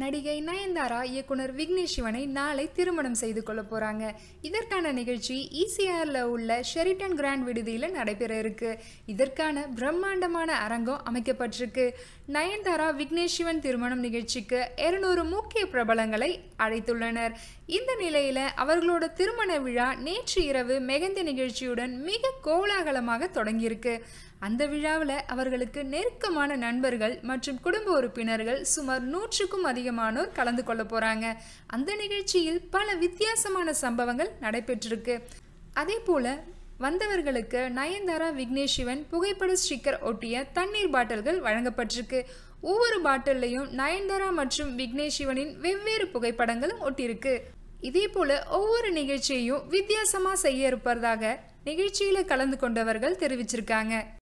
நடிகை நயன்தாரா இயக்குனர் விக்னேஷ் சிவனை நாளை திருமணம் செய்து கொள்ள போகிறாங்க இதற்கான நிகழ்ச்சி இசிஆரில் உள்ள ஷெரிட்டன் கிராண்ட் விடுதியில் நடைபெற இருக்கு இதற்கான பிரம்மாண்டமான அரங்கம் அமைக்கப்பட்டிருக்கு நயன்தாரா விக்னேஷ் சிவன் திருமணம் நிகழ்ச்சிக்கு இருநூறு முக்கிய பிரபலங்களை அழைத்துள்ளனர் இந்த நிலையில் அவர்களோட திருமண விழா நேற்று இரவு மெகந்தி நிகழ்ச்சியுடன் மிக கோலாகலமாக தொடங்கியிருக்கு அந்த விழாவில் அவர்களுக்கு நெருக்கமான நண்பர்கள் மற்றும் குடும்ப உறுப்பினர்கள் சுமார் நூற்றுக்கும் அதிக அதிகமானோர் கலந்து கொள்ள போகிறாங்க அந்த நிகழ்ச்சியில் பல வித்தியாசமான சம்பவங்கள் நடைபெற்றிருக்கு அதே போல் வந்தவர்களுக்கு நயன்தாரா விக்னேஷ் சிவன் புகைப்பட ஸ்டிக்கர் ஒட்டிய தண்ணீர் பாட்டில்கள் வழங்கப்பட்டிருக்கு ஒவ்வொரு பாட்டில்லையும் நயன்தாரா மற்றும் விக்னேஷ் சிவனின் வெவ்வேறு புகைப்படங்களும் ஒட்டியிருக்கு இதே போல ஒவ்வொரு நிகழ்ச்சியையும் வித்தியாசமாக செய்ய இருப்பதாக நிகழ்ச்சியில் கலந்து கொண்டவர்கள் தெரிவிச்சிருக்காங்க